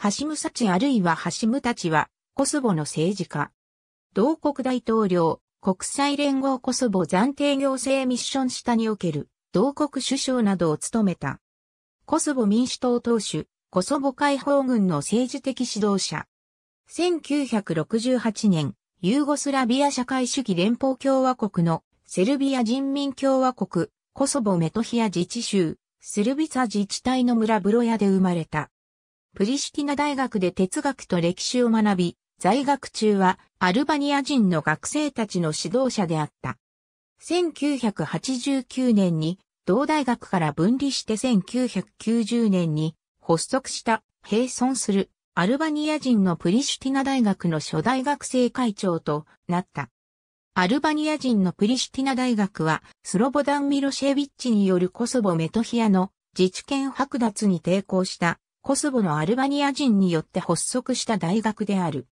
ハシムサチあるいはハシムたちは、コソボの政治家。同国大統領、国際連合コソボ暫定行政ミッション下における、同国首相などを務めた。コソボ民主党党首、コソボ解放軍の政治的指導者。1968年、ユーゴスラビア社会主義連邦共和国のセルビア人民共和国、コソボメトヒア自治州、スルビツ自治体の村ブロヤで生まれた。プリシティナ大学で哲学と歴史を学び、在学中はアルバニア人の学生たちの指導者であった。1989年に同大学から分離して1990年に発足した並存するアルバニア人のプリシュティナ大学の初代学生会長となった。アルバニア人のプリシュティナ大学はスロボダン・ミロシェビッチによるコソボ・メトヒアの自治権剥奪に抵抗したコスボのアルバニア人によって発足した大学である。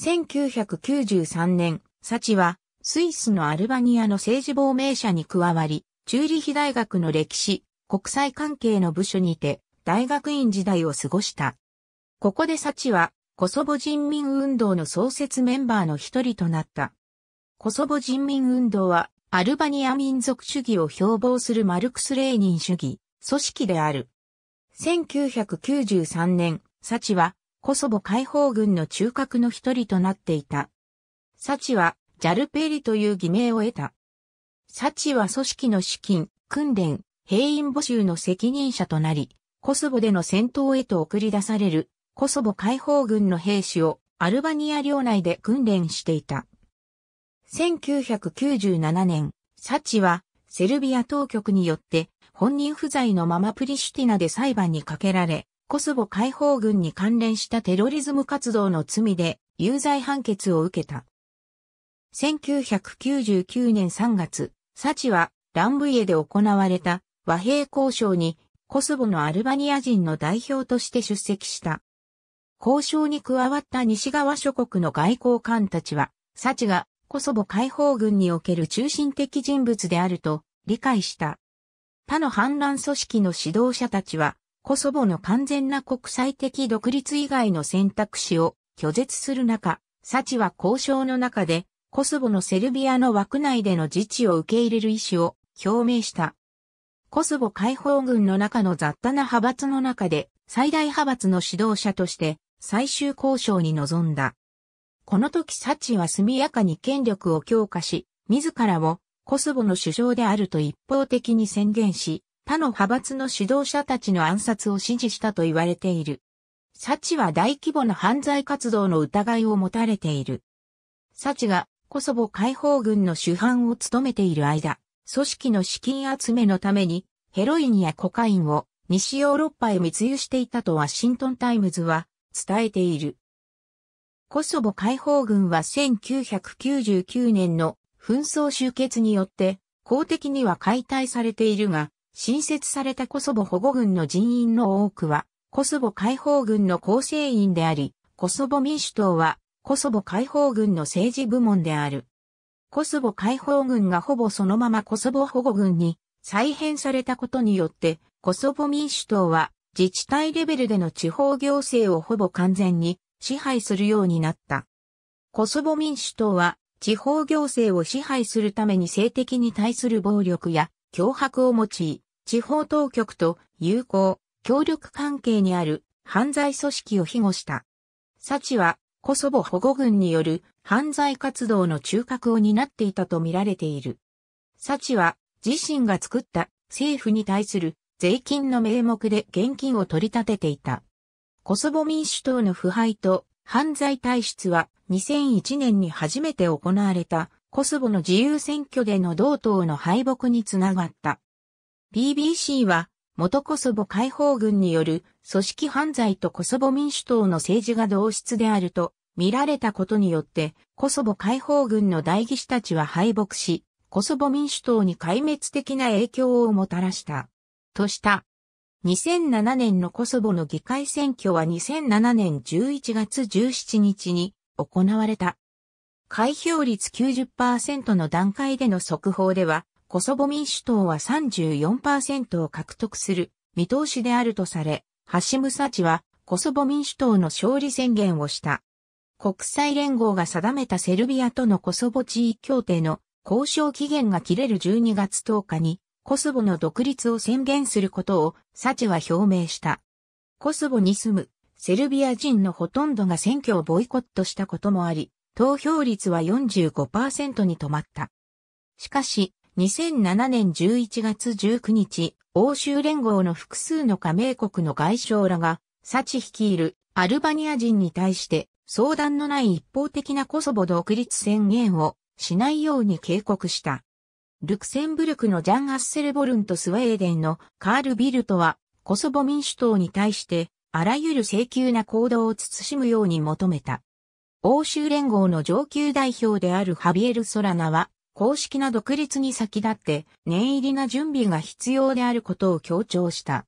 1993年、サチは、スイスのアルバニアの政治亡命者に加わり、チューリヒ大学の歴史、国際関係の部署にて、大学院時代を過ごした。ここでサチは、コソボ人民運動の創設メンバーの一人となった。コソボ人民運動は、アルバニア民族主義を標榜するマルクス・レーニン主義、組織である。1993年、サチはコソボ解放軍の中核の一人となっていた。サチはジャルペリという偽名を得た。サチは組織の資金、訓練、兵員募集の責任者となり、コソボでの戦闘へと送り出されるコソボ解放軍の兵士をアルバニア領内で訓練していた。1997年、サチはセルビア当局によって本人不在のままプリシュティナで裁判にかけられ、コソボ解放軍に関連したテロリズム活動の罪で有罪判決を受けた。1999年3月、サチはランブイエで行われた和平交渉にコソボのアルバニア人の代表として出席した。交渉に加わった西側諸国の外交官たちは、サチがコソボ解放軍における中心的人物であると理解した。他の反乱組織の指導者たちは、コソボの完全な国際的独立以外の選択肢を拒絶する中、サチは交渉の中で、コソボのセルビアの枠内での自治を受け入れる意思を表明した。コソボ解放軍の中の雑多な派閥の中で、最大派閥の指導者として、最終交渉に臨んだ。この時サチは速やかに権力を強化し、自らをコソボの首相であると一方的に宣言し、他の派閥の指導者たちの暗殺を指示したと言われている。サチは大規模な犯罪活動の疑いを持たれている。サチがコソボ解放軍の主犯を務めている間、組織の資金集めのために、ヘロインやコカインを西ヨーロッパへ密輸していたとワシントンタイムズは伝えている。コソボ解放軍は1999年の紛争終結によって、公的には解体されているが、新設されたコソボ保護軍の人員の多くは、コソボ解放軍の構成員であり、コソボ民主党は、コソボ解放軍の政治部門である。コソボ解放軍がほぼそのままコソボ保護軍に再編されたことによって、コソボ民主党は自治体レベルでの地方行政をほぼ完全に支配するようになった。コソボ民主党は地方行政を支配するために性的に対する暴力や脅迫を用い、地方当局と友好、協力関係にある犯罪組織を庇護した。サチはコソボ保護軍による犯罪活動の中核を担っていたと見られている。サチは自身が作った政府に対する税金の名目で現金を取り立てていた。コソボ民主党の腐敗と犯罪体質は2001年に初めて行われたコスボの自由選挙での同党の敗北につながった。BBC は元コソボ解放軍による組織犯罪とコソボ民主党の政治が同質であると見られたことによってコソボ解放軍の代議士たちは敗北し、コソボ民主党に壊滅的な影響をもたらした。とした。2007年のコソボの議会選挙は2007年11月17日に行われた。開票率90%の段階での速報では、コソボ民主党は34%を獲得する見通しであるとされ、ハシムサチはコソボ民主党の勝利宣言をした。国際連合が定めたセルビアとのコソボ地位協定の交渉期限が切れる12月10日にコソボの独立を宣言することをサチは表明した。コソボに住むセルビア人のほとんどが選挙をボイコットしたこともあり、投票率は45%に止まった。しかし、2007年11月19日、欧州連合の複数の加盟国の外相らが、サチ率いるアルバニア人に対して相談のない一方的なコソボ独立宣言をしないように警告した。ルクセンブルクのジャン・アッセルボルンとスウェーデンのカール・ビルトは、コソボ民主党に対して、あらゆる請求な行動を慎むように求めた。欧州連合の上級代表であるハビエル・ソラナは、公式な独立に先立って、念入りな準備が必要であることを強調した。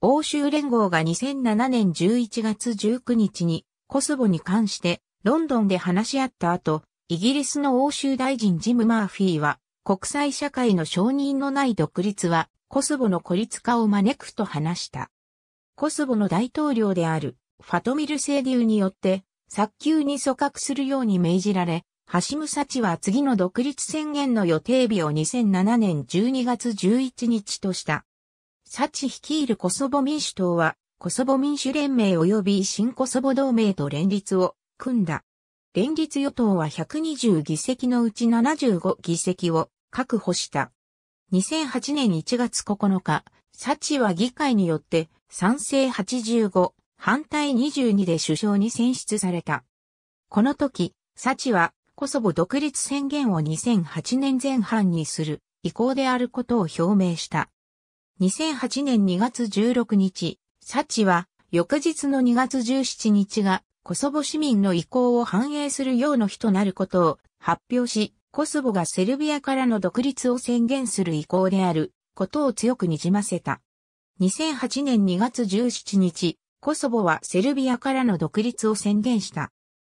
欧州連合が2007年11月19日に、コソボに関して、ロンドンで話し合った後、イギリスの欧州大臣ジム・マーフィーは、国際社会の承認のない独立は、コスボの孤立化を招くと話した。コスボの大統領である、ファトミル・セーデュによって、早急に組閣するように命じられ、ハシム・サチは次の独立宣言の予定日を2007年12月11日とした。サチ率いるコソボ民主党は、コソボ民主連盟及び新コソボ同盟と連立を組んだ。連立与党は120議席のうち75議席を確保した。2008年1月9日、サチは議会によって賛成85、反対22で首相に選出された。この時、サチはコソボ独立宣言を2008年前半にする意向であることを表明した。2008年2月16日、サチは翌日の2月17日がコソボ市民の意向を反映するようの日となることを発表し、コソボがセルビアからの独立を宣言する意向であることを強くにじませた。2008年2月17日、コソボはセルビアからの独立を宣言した。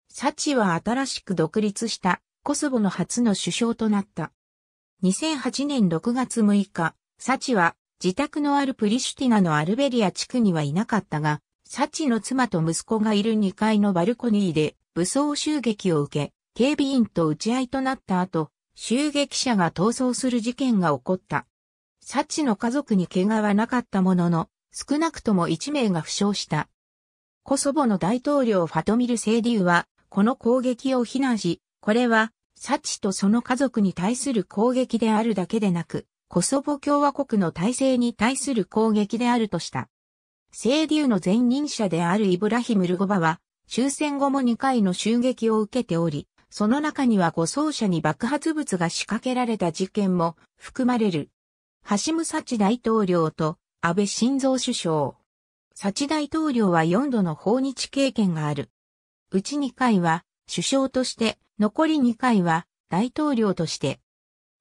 サチは新しく独立したコソボの初の首相となった。2008年6月6日、サチは自宅のあるプリシュティナのアルベリア地区にはいなかったが、サチの妻と息子がいる2階のバルコニーで武装襲撃を受け、警備員と撃ち合いとなった後、襲撃者が逃走する事件が起こった。サチの家族に怪我はなかったものの、少なくとも1名が負傷した。コソボの大統領ファトミル・セイディウは、この攻撃を非難し、これは、サチとその家族に対する攻撃であるだけでなく、コソボ共和国の体制に対する攻撃であるとした。セイディウの前任者であるイブラヒム・ルゴバは、終戦後も2回の襲撃を受けており、その中には護送車に爆発物が仕掛けられた事件も含まれる。橋武幸大統領と安倍晋三首相。幸大統領は4度の訪日経験がある。うち2回は首相として、残り2回は大統領として。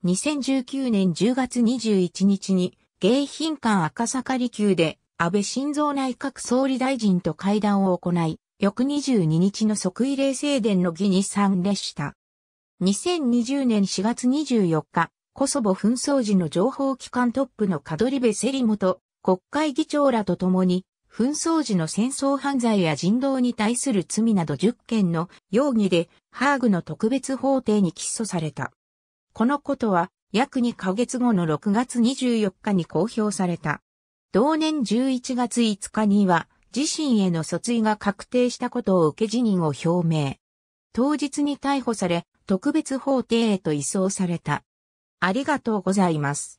2019年10月21日に、迎賓館赤坂離宮で安倍晋三内閣総理大臣と会談を行い、翌22日の即位礼正殿の儀に参列した。2020年4月24日、コソボ紛争時の情報機関トップのカドリベ・セリ元国会議長らと共に、紛争時の戦争犯罪や人道に対する罪など10件の容疑で、ハーグの特別法廷に起訴された。このことは、約2ヶ月後の6月24日に公表された。同年11月5日には、自身への訴追が確定したことを受け辞任を表明。当日に逮捕され、特別法廷へと移送された。ありがとうございます。